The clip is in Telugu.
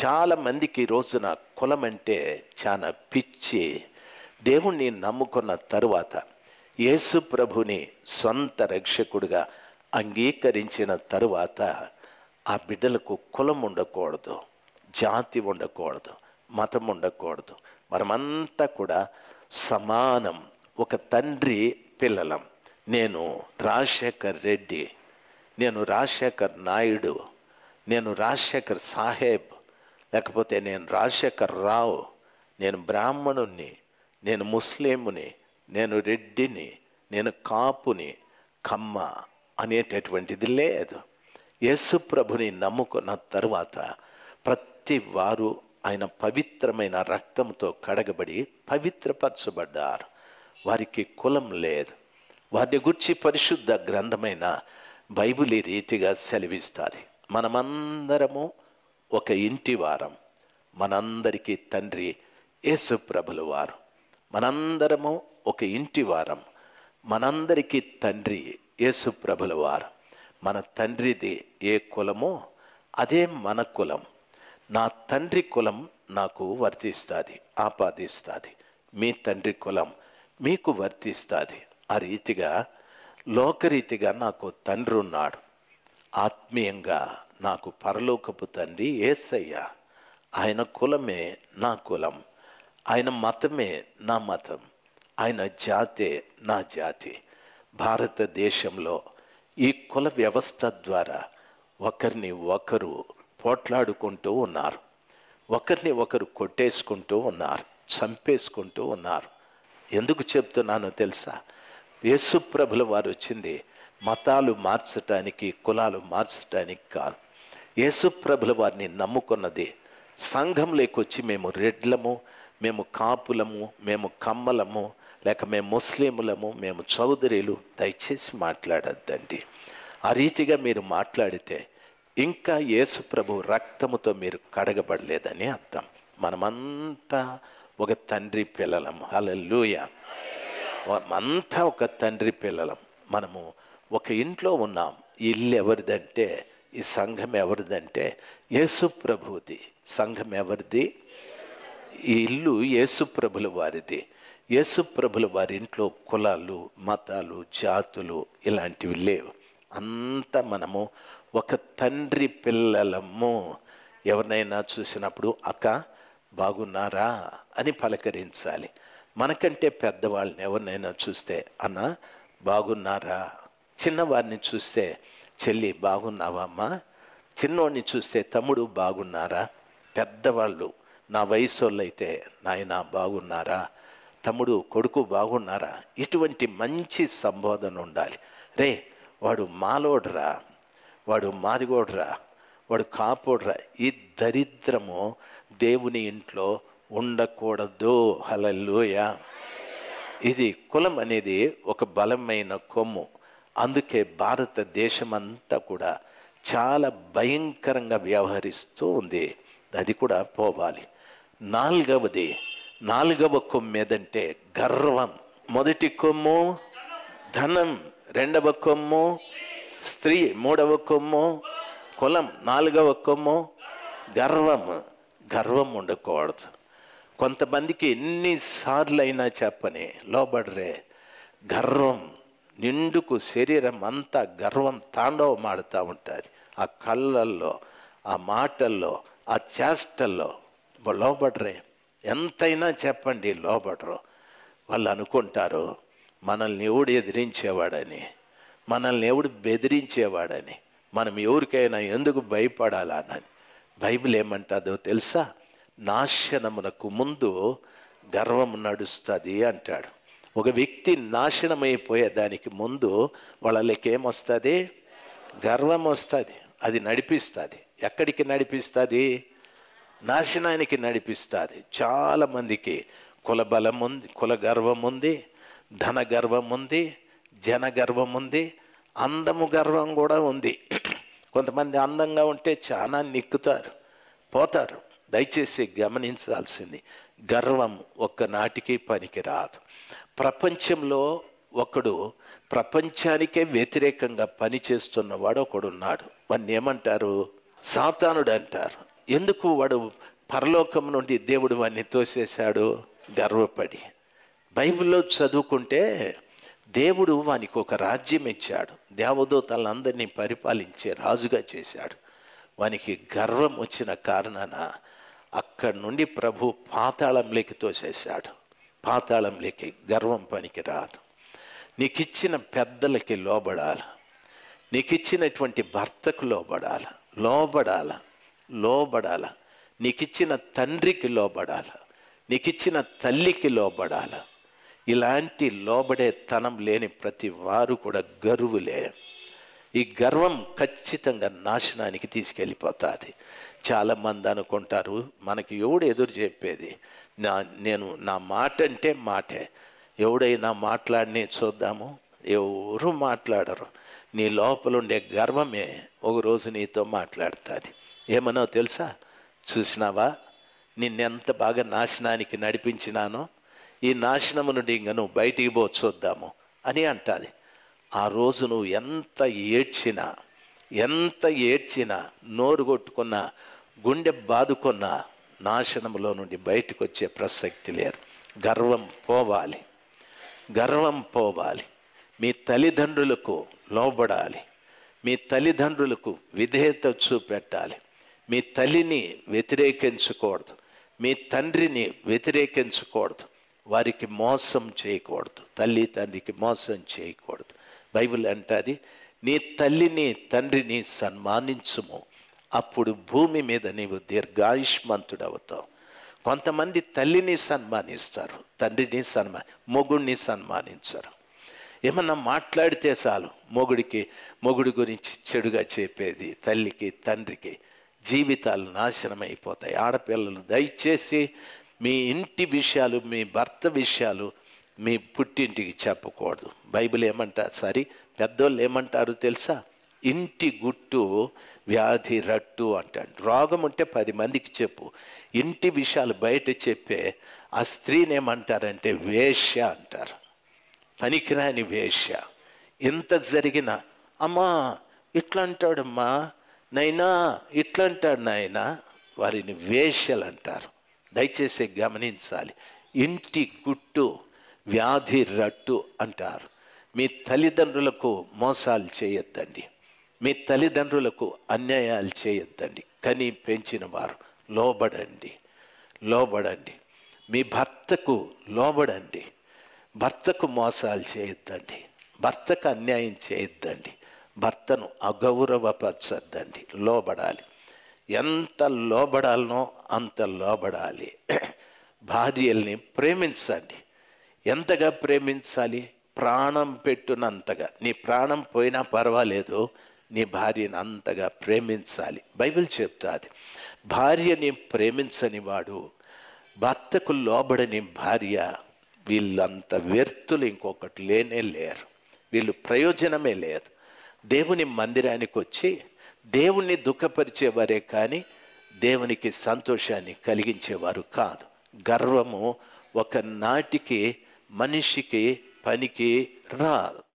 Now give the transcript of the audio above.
చాలా మందికి రోజున కులం అంటే చాలా పిచ్చి దేవుణ్ణి నమ్ముకున్న తరువాత యేసు ప్రభుని సొంత రక్షకుడిగా అంగీకరించిన తరువాత ఆ బిడ్డలకు కులం ఉండకూడదు జాతి ఉండకూడదు మతం ఉండకూడదు మనమంతా కూడా సమానం ఒక తండ్రి పిల్లలం నేను రాజశేఖర్ రెడ్డి నేను రాజశేఖర్ నాయుడు నేను రాజశేఖర్ సాహెబ్ లేకపోతే నేను రాజశేఖర్ రావు నేను బ్రాహ్మణుణ్ణి నేను ముస్లింని నేను రెడ్డిని నేను కాపుని కమ్మ అనేటటువంటిది లేదు యేసుప్రభుని నమ్ముకున్న తరువాత ప్రతి వారు ఆయన పవిత్రమైన రక్తంతో కడగబడి పవిత్రపరచబడ్డారు వారికి కులం లేదు వారిని గుర్చి పరిశుద్ధ గ్రంథమైన బైబిల్ రీతిగా సెలవిస్తుంది మనమందరము ఒక ఇంటి వారం మనందరికీ తండ్రి యేసు ప్రభులు వారు మనందరము ఒక ఇంటి వారం మనందరికీ తండ్రి యేసు ప్రభుల వారు మన తండ్రిది ఏ కులమో అదే మన కులం నా తండ్రి కులం నాకు వర్తిస్తుంది ఆపాదిస్తుంది మీ తండ్రి కులం మీకు వర్తిస్తుంది ఆ రీతిగా లోకరీతిగా నాకు తండ్రి ఉన్నాడు ఆత్మీయంగా నాకు పరలోకపు తండ్రి ఏసయ్య ఆయన కులమే నా కులం ఆయన మతమే నా మతం ఆయన జాతే నా జాతి భారతదేశంలో ఈ కుల వ్యవస్థ ద్వారా ఒకరిని ఒకరు పోట్లాడుకుంటూ ఉన్నారు ఒకరిని ఒకరు కొట్టేసుకుంటూ ఉన్నారు చంపేసుకుంటూ ఉన్నారు ఎందుకు చెప్తున్నానో తెలుసా యేసుప్రభుల వారు వచ్చింది మతాలు మార్చటానికి కులాలు మార్చటానికి కాదు యేసుప్రభుల వారిని నమ్ముకున్నదే సంఘం లేకొచ్చి మేము రెడ్లము మేము కాపులము మేము కమ్మలము లేక మేము ముస్లిములము మేము చౌదరిలు దయచేసి మాట్లాడద్దండి ఆ రీతిగా మీరు మాట్లాడితే ఇంకా యేసు ప్రభు రక్తముతో మీరు కడగబడలేదని అర్థం మనమంతా ఒక తండ్రి పిల్లలము అలూయ మనమంతా ఒక తండ్రి పిల్లలం మనము ఒక ఇంట్లో ఉన్నాం ఇల్లు ఎవరిదంటే ఈ సంఘం ఎవరిదంటే యేసు ప్రభుది సంఘం ఎవరిది ఈ ఇల్లు యేసు ప్రభుల వారిది యేసు ప్రభుల వారి ఇంట్లో కులాలు మతాలు జాతులు ఇలాంటివి లేవు అంత మనము ఒక తండ్రి పిల్లలము ఎవరినైనా చూసినప్పుడు అక్క బాగున్నారా అని పలకరించాలి మనకంటే పెద్దవాళ్ళని ఎవరినైనా చూస్తే అన్న బాగున్నారా చిన్నవారిని చూస్తే చెల్లి బాగున్నావమ్మా చిన్నోడిని చూస్తే తమ్ముడు బాగున్నారా పెద్దవాళ్ళు నా వయసు అయితే నాయన బాగున్నారా తమ్ముడు కొడుకు బాగున్నారా ఇటువంటి మంచి సంబోధన ఉండాలి రే వాడు మాలోడ్రా వాడు మాదిగోడ్రా వాడు కాపోడ్రా ఈ దరిద్రము దేవుని ఇంట్లో ఉండకూడదు హలల్లోయ ఇది కులం అనేది ఒక బలమైన కొమ్ము అందుకే భారతదేశం అంతా కూడా చాలా భయంకరంగా వ్యవహరిస్తూ ఉంది అది కూడా పోవాలి నాలుగవది నాలుగవ ఏదంటే గర్వం మొదటి కొమ్ము ధనం రెండవ కొమ్ము స్త్రీ మూడవ కొమ్ము కులం నాలుగవ కొమ్ము గర్వం గర్వం ఉండకూడదు కొంతమందికి ఎన్నిసార్లు అయినా చెప్పని లోబడరే గర్వం నిండుకు శరీరం అంతా గర్వం తాండవమాడుతూ ఉంటుంది ఆ కళ్ళల్లో ఆ మాటల్లో ఆ చేష్టల్లో లోబడరే ఎంతైనా చెప్పండి లోబడరు వాళ్ళు అనుకుంటారు మనల్ని ఎవడు ఎదిరించేవాడని మనల్ని ఎవడు బెదిరించేవాడని మనం ఎవరికైనా ఎందుకు భయపడాలని బైబిల్ ఏమంటుందో తెలుసా నాశనమునకు ముందు గర్వం నడుస్తుంది అంటాడు ఒక వ్యక్తి దానికి ముందు వాళ్ళకి ఏమొస్తుంది గర్వం వస్తుంది అది నడిపిస్తుంది ఎక్కడికి నడిపిస్తుంది నాశనానికి నడిపిస్తుంది చాలామందికి కుల బలం ఉంది కుల గర్వం ఉంది ధన గర్వం ఉంది జన గర్వం ఉంది అందము గర్వం కూడా ఉంది కొంతమంది అందంగా ఉంటే చాలా నిక్కుతారు పోతారు దయచేసి గమనించాల్సింది గర్వం ఒక్కనాటికి పనికిరాదు ప్రపంచంలో ఒకడు ప్రపంచానికే వ్యతిరేకంగా పనిచేస్తున్నవాడు ఒకడున్నాడు వాడిని ఏమంటారు సాతానుడు అంటారు ఎందుకు వాడు పరలోకం నుండి దేవుడు వాడిని తోసేశాడు గర్వపడి బైబిల్లో చదువుకుంటే దేవుడు వానికి ఒక రాజ్యం ఇచ్చాడు దేవదూతలందరినీ పరిపాలించే రాజుగా చేశాడు వానికి గర్వం వచ్చిన కారణాన అక్కడి నుండి ప్రభు పాతాళంలోకి తోసేశాడు పాతాళంలోకి గర్వం పనికి రాదు నీకు ఇచ్చిన పెద్దలకి లోబడాలి నీకు ఇచ్చినటువంటి భర్తకు లోబడాలి లోబడాల లోబడాల నీకు ఇచ్చిన తండ్రికి లోబడాల నీకు ఇచ్చిన తల్లికి లోబడాల ఇలాంటి లోబడే తనం లేని ప్రతి వారు కూడా గరువులే ఈ గర్వం ఖచ్చితంగా నాశనానికి తీసుకెళ్ళిపోతుంది చాలామంది అనుకుంటారు మనకి ఎవడు ఎదురు చెప్పేది నా నేను నా మాట అంటే మాటే ఎవడైనా మాట్లాడిని చూద్దాము ఎవరు మాట్లాడరు నీ లోపల ఉండే గర్వమే ఒకరోజు నీతో మాట్లాడుతుంది ఏమనో తెలుసా చూసినావా నిన్నెంత బాగా నాశనానికి నడిపించినానో ఈ నాశనము నుండి ఇంకా నువ్వు బయటికి పో చూద్దాము అని అంటుంది ఆ రోజు నువ్వు ఎంత ఏడ్చినా ఎంత ఏడ్చినా నోరు కొట్టుకున్నా గుండె బాదుకున్నా నాశనంలో నుండి బయటకు వచ్చే ప్రసక్తి లేరు గర్వం పోవాలి గర్వం పోవాలి మీ తల్లిదండ్రులకు లోబడాలి మీ తల్లిదండ్రులకు విధేయత చూపెట్టాలి మీ తల్లిని వ్యతిరేకించకూడదు మీ తండ్రిని వ్యతిరేకించకూడదు వారికి మోసం చేయకూడదు తల్లి తండ్రికి మోసం చేయకూడదు బైబిల్ అంటుంది నీ తల్లిని తండ్రిని సన్మానించుము అప్పుడు భూమి మీద నీవు దీర్ఘాయుష్మంతుడవుతావు కొంతమంది తల్లిని సన్మానిస్తారు తండ్రిని సన్మా మొగుడిని సన్మానించరు ఏమన్నా మాట్లాడితే చాలు మొగుడికి మొగుడి గురించి చెడుగా చెప్పేది తల్లికి తండ్రికి జీవితాలు నాశనమైపోతాయి ఆడపిల్లలు దయచేసి మీ ఇంటి విషయాలు మీ భర్త విషయాలు మీ పుట్టింటికి చెప్పకూడదు బైబిల్ ఏమంటారు సారీ పెద్దోళ్ళు ఏమంటారు తెలుసా ఇంటి గుట్టు వ్యాధి రట్టు అంటాడు రోగం ఉంటే పది మందికి చెప్పు ఇంటి విషయాలు బయట చెప్పే ఆ స్త్రీని ఏమంటారంటే వేష అంటారు పనికిరాని వేష ఎంత జరిగినా అమ్మా ఇట్లా అంటాడమ్మా నైనా ఇట్లా అంటాడు నాయన వారిని వేషలు అంటారు దయచేసి గమనించాలి ఇంటి గుట్టు వ్యాధి రట్టు అంటారు మీ తల్లిదండ్రులకు మోసాలు చేయొద్దండి మీ తల్లిదండ్రులకు అన్యాయాలు చేయొద్దండి కనీ పెంచిన వారు లోబడండి లోబడండి మీ భర్తకు లోబడండి భర్తకు మోసాలు చేయొద్దండి భర్తకు అన్యాయం చేయొద్దండి భర్తను అగౌరవపరచద్దండి లోబడాలి ఎంత లోబడాలనో అంత లోబడాలి భార్యల్ని ప్రేమించండి ఎంతగా ప్రేమించాలి ప్రాణం పెట్టునంతగా నీ ప్రాణం పోయినా పర్వాలేదు నీ భార్యను అంతగా ప్రేమించాలి బైబిల్ చెప్తాది భార్యని ప్రేమించని వాడు భర్తకు లోబడని భార్య వీళ్ళంత వ్యర్థులు ఇంకొకటి లేనే లేరు వీళ్ళు ప్రయోజనమే లేదు దేవుని మందిరానికి వచ్చి దేవుణ్ణి దుఃఖపరిచేవారే కానీ దేవునికి సంతోషాన్ని కలిగించేవారు కాదు గర్వము ఒక నాటికి మనిషికి పనికి రాదు